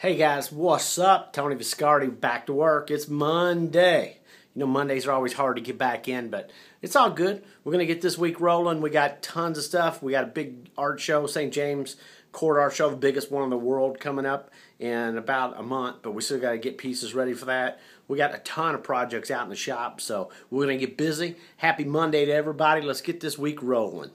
Hey guys, what's up? Tony Viscardi back to work. It's Monday. You know, Mondays are always hard to get back in, but it's all good. We're going to get this week rolling. We got tons of stuff. We got a big art show, St. James Court Art Show, the biggest one in the world, coming up in about a month, but we still got to get pieces ready for that. We got a ton of projects out in the shop, so we're going to get busy. Happy Monday to everybody. Let's get this week rolling.